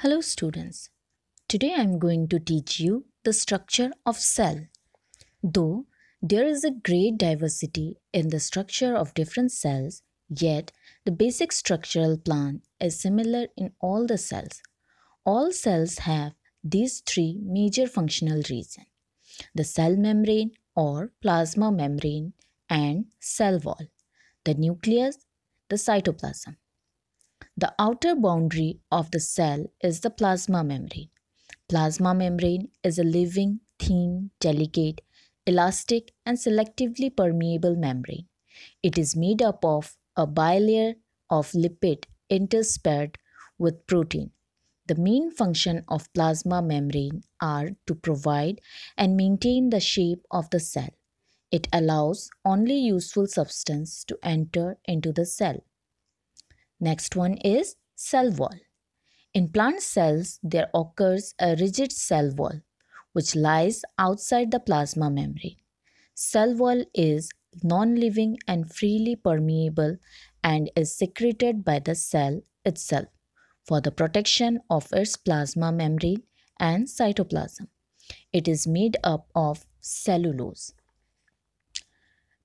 Hello students, today I am going to teach you the structure of cell. Though there is a great diversity in the structure of different cells, yet the basic structural plan is similar in all the cells. All cells have these three major functional regions, the cell membrane or plasma membrane and cell wall, the nucleus, the cytoplasm. The outer boundary of the cell is the plasma membrane. Plasma membrane is a living, thin, delicate, elastic and selectively permeable membrane. It is made up of a bilayer of lipid interspersed with protein. The main function of plasma membrane are to provide and maintain the shape of the cell. It allows only useful substance to enter into the cell. Next one is cell wall. In plant cells, there occurs a rigid cell wall which lies outside the plasma membrane. Cell wall is non-living and freely permeable and is secreted by the cell itself for the protection of its plasma membrane and cytoplasm. It is made up of cellulose.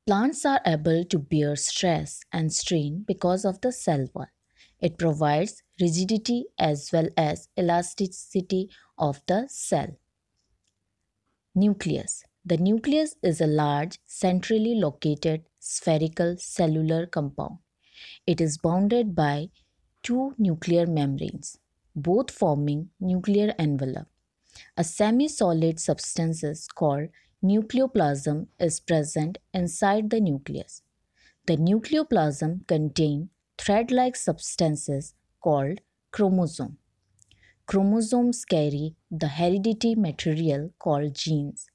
Plants are able to bear stress and strain because of the cell wall. It provides rigidity as well as elasticity of the cell. Nucleus The nucleus is a large, centrally located, spherical cellular compound. It is bounded by two nuclear membranes, both forming nuclear envelope. A semi-solid substance is called Nucleoplasm is present inside the nucleus. The nucleoplasm contains thread-like substances called chromosome. Chromosomes carry the heredity material called genes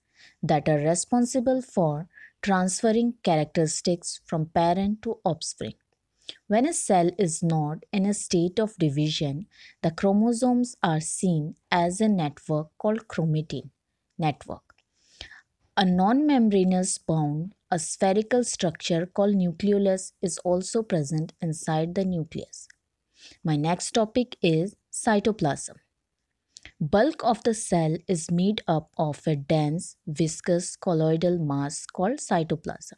that are responsible for transferring characteristics from parent to offspring. When a cell is not in a state of division, the chromosomes are seen as a network called chromatin network. A non-membranous bound, a spherical structure called nucleolus is also present inside the nucleus. My next topic is cytoplasm. Bulk of the cell is made up of a dense, viscous, colloidal mass called cytoplasm,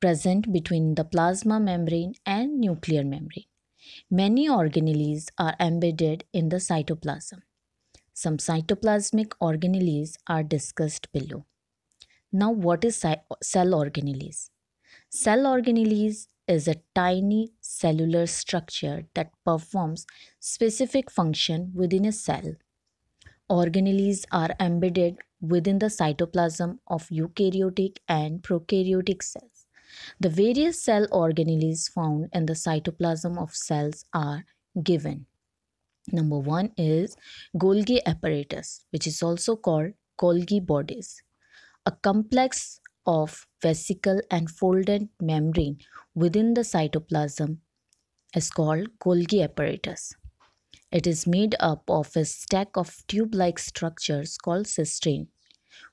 present between the plasma membrane and nuclear membrane. Many organelles are embedded in the cytoplasm. Some cytoplasmic organelles are discussed below. Now, what is cell organelles? Cell organelles is a tiny cellular structure that performs specific function within a cell. Organelles are embedded within the cytoplasm of eukaryotic and prokaryotic cells. The various cell organelles found in the cytoplasm of cells are given. Number one is Golgi apparatus, which is also called Golgi bodies a complex of vesicle and folded membrane within the cytoplasm is called Golgi apparatus. It is made up of a stack of tube-like structures called cisternae,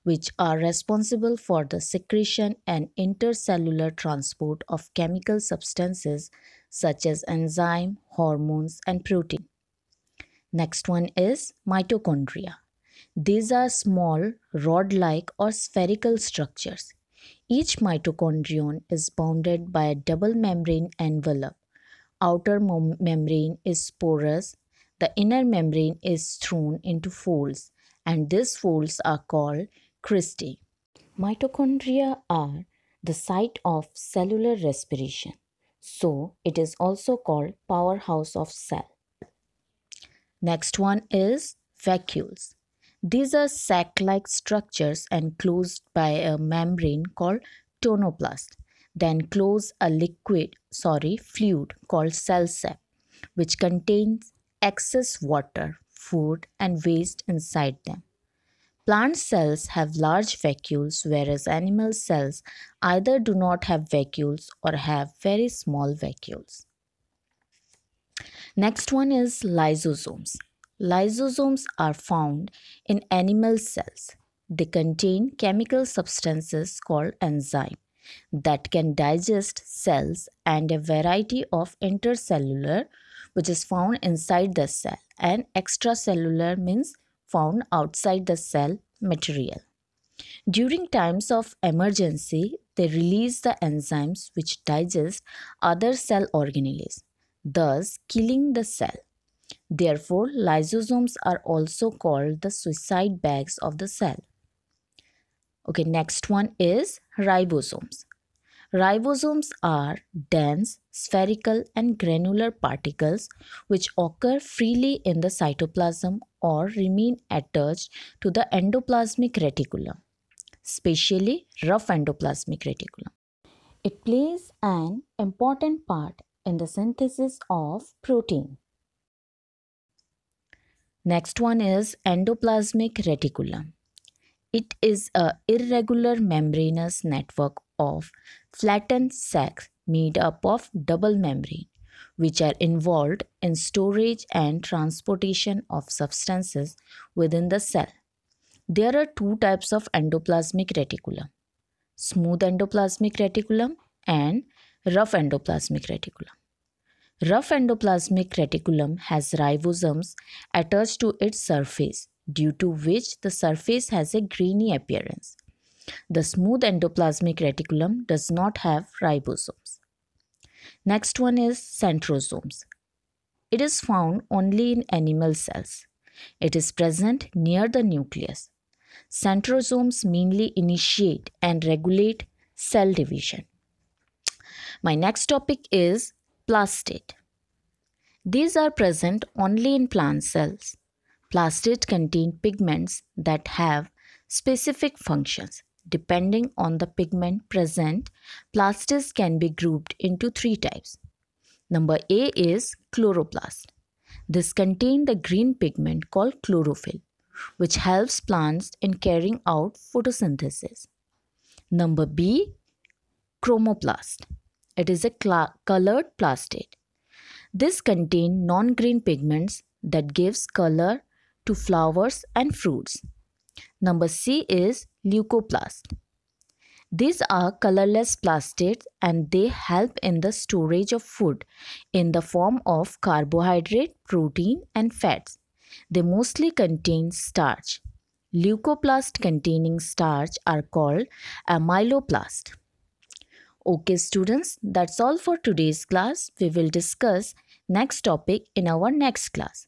which are responsible for the secretion and intercellular transport of chemical substances such as enzyme, hormones, and protein. Next one is mitochondria. These are small, rod like or spherical structures. Each mitochondrion is bounded by a double membrane envelope. Outer mem membrane is porous, the inner membrane is thrown into folds, and these folds are called cristae. Mitochondria are the site of cellular respiration, so it is also called powerhouse of cell. Next one is vacuoles. These are sac-like structures enclosed by a membrane called tonoplast then enclose a liquid, sorry, fluid called cell sap, which contains excess water, food and waste inside them. Plant cells have large vacuoles whereas animal cells either do not have vacuoles or have very small vacuoles. Next one is lysosomes. Lysosomes are found in animal cells. They contain chemical substances called enzyme that can digest cells and a variety of intercellular which is found inside the cell and extracellular means found outside the cell material. During times of emergency, they release the enzymes which digest other cell organelles, thus killing the cell. Therefore, lysosomes are also called the suicide bags of the cell. Okay, next one is ribosomes. Ribosomes are dense, spherical and granular particles which occur freely in the cytoplasm or remain attached to the endoplasmic reticulum, especially rough endoplasmic reticulum. It plays an important part in the synthesis of protein. Next one is endoplasmic reticulum. It is a irregular membranous network of flattened sacs made up of double membrane which are involved in storage and transportation of substances within the cell. There are two types of endoplasmic reticulum. Smooth endoplasmic reticulum and rough endoplasmic reticulum. Rough endoplasmic reticulum has ribosomes attached to its surface, due to which the surface has a greeny appearance. The smooth endoplasmic reticulum does not have ribosomes. Next one is centrosomes. It is found only in animal cells. It is present near the nucleus. Centrosomes mainly initiate and regulate cell division. My next topic is plastid. These are present only in plant cells. Plastid contain pigments that have specific functions. Depending on the pigment present, plastids can be grouped into three types. Number A is chloroplast. This contains the green pigment called chlorophyll, which helps plants in carrying out photosynthesis. Number B, chromoplast. It is a colored plastid. This contain non-green pigments that gives color to flowers and fruits. Number C is leucoplast. These are colorless plastids and they help in the storage of food in the form of carbohydrate, protein and fats. They mostly contain starch. Leucoplast containing starch are called amyloplast. Okay students, that's all for today's class. We will discuss next topic in our next class.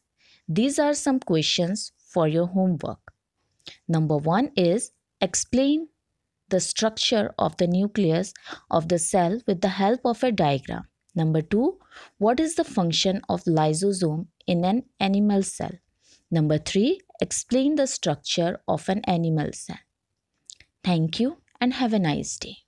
These are some questions for your homework. Number one is explain the structure of the nucleus of the cell with the help of a diagram. Number two, what is the function of lysosome in an animal cell? Number three, explain the structure of an animal cell. Thank you and have a nice day.